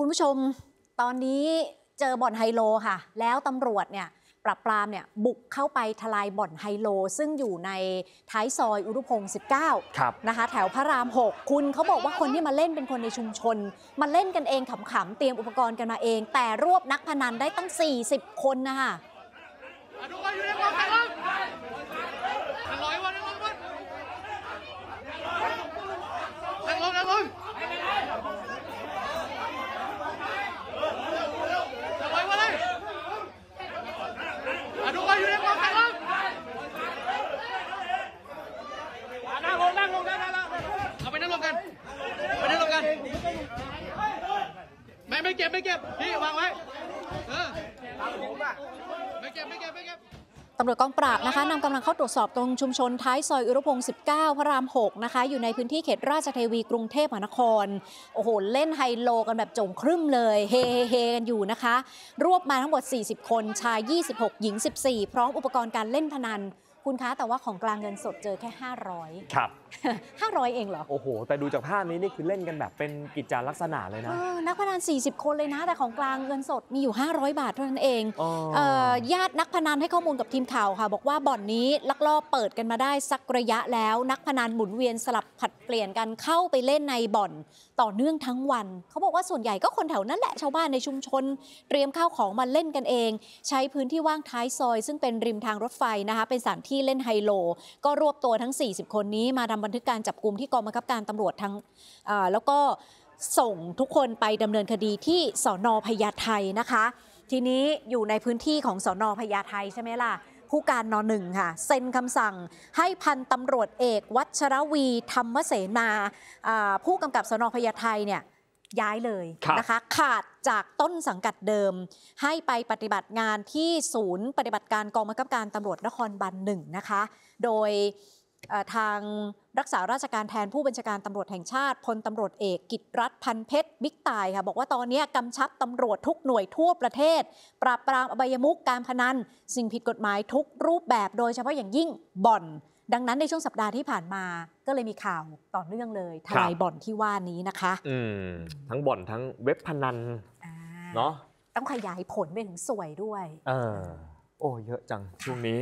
คุณผู้ชม ตอนนี้เจอบ่อนไฮโลค่ะ แล้วตำรวจเนี่ย ปรับปรามเนี่ย บุกเข้าไปทลายบ่อนไฮโล ซึ่งอยู่ในท้ายซอยอุรุพงศ์19ครับนะคะ แถวพระราม 6 คุณเขาบอกว่าคนที่มาเล่นเป็นคนในชุมชน มาเล่นกันเองขำๆ เตรียมอุปกรณ์กันมาเอง แต่รวบนักพนันได้ตั้ง 40 คนนะคะก็บ ไม่เก็บ พี่วางไว้เออไม่เก็บไม่เก็บตำรวจกองปราบนะคะนำกำลังเข้าตรวจสอบตรงชุมชนท้ายซอยอุรพงศ์19 พระราม 6 นะคะ อยู่ในพื้นที่เขตราชเทวีกรุงเทพมหานครโอ้โหเล่นไฮโลกันแบบจงครึ่มเลยเฮเฮกันอยู่นะคะ รวบมาทั้งหมด 40 คนชาย 26 หญิง 14 พร้อมอุปกรณ์การเล่นพนันคุณคะแต่ว่าของกลางเงินสดเจอแค่ 500 ครับ 500 เองเหรอ โอ้โห แต่ดูจากภาพนี้ นี่คือเล่นกันแบบเป็นกิจจาลักษณะเลยนะ นักพนัน 40 คนเลยนะ แต่ของกลางเงินสดมีอยู่ 500 บาทเท่านั้นเอง ญาตินักพนันให้ข้อมูลกับทีมข่าวค่ะ บอกว่าบ่อนนี้ ลักลอบเปิดกันมาได้สักระยะแล้วนักพนันหมุนเวียนสลับผัดเปลี่ยนกันเข้าไปเล่นในบ่อนต่อเนื่องทั้งวัน เขาบอกว่าส่วนใหญ่ก็คนแถวนั้นแหละชาวบ้านในชุมชนเตรียมข้าวของมาเล่นกันเอง ใช้พื้นที่ว่างท้ายซอยซึ่งเป็นริมทางรถไฟนะคะเป็นสถานที่เล่นไฮโลก็รวบตัวทั้ง 40 คนนี้มาทำบันทึกการจับกลุ่มที่กองบังคับการตำรวจทั้งแล้วก็ส่งทุกคนไปดำเนินคดีที่สอนอพญาไทนะคะ ทีนี้อยู่ในพื้นที่ของสอนอพญาไทใช่ไหมล่ะ ผู้การนหนึ่งค่ะ เซ็นคำสั่งให้พันตำรวจเอกวัชรวีธรรมเสนาผู้กำกับสอนอพญาไทเนี่ยย้ายเลยนะคะ ขาดจากต้นสังกัดเดิมให้ไปปฏิบัติงานที่ศูนย์ปฏิบัติการกองบังคับการตำรวจนครบาลหนึ่งนะคะ โดยทางรักษาราชการแทนผู้บัญชาการตำรวจแห่งชาติ พลตำรวจเอกกิตรัฐพันเพชรบิ๊กตายค่ะ บอกว่าตอนนี้กำชับตำรวจทุกหน่วยทั่วประเทศ ปราบปรามอบายมุกการพนัน สิ่งผิดกฎหมายทุกรูปแบบโดยเฉพาะอย่างยิ่งบ่อนดังนั้นในช่วงสัปดาห์ที่ผ่านมาก็เลยมีข่าวต่อเนื่องเลยทลายบ่อนที่ว่านี้นะคะทั้งบ่อนทั้งเว็บพนันเนาะต้องขยายผลไปถึงสวยด้วยเออ โอ้เยอะจังช่วงนี้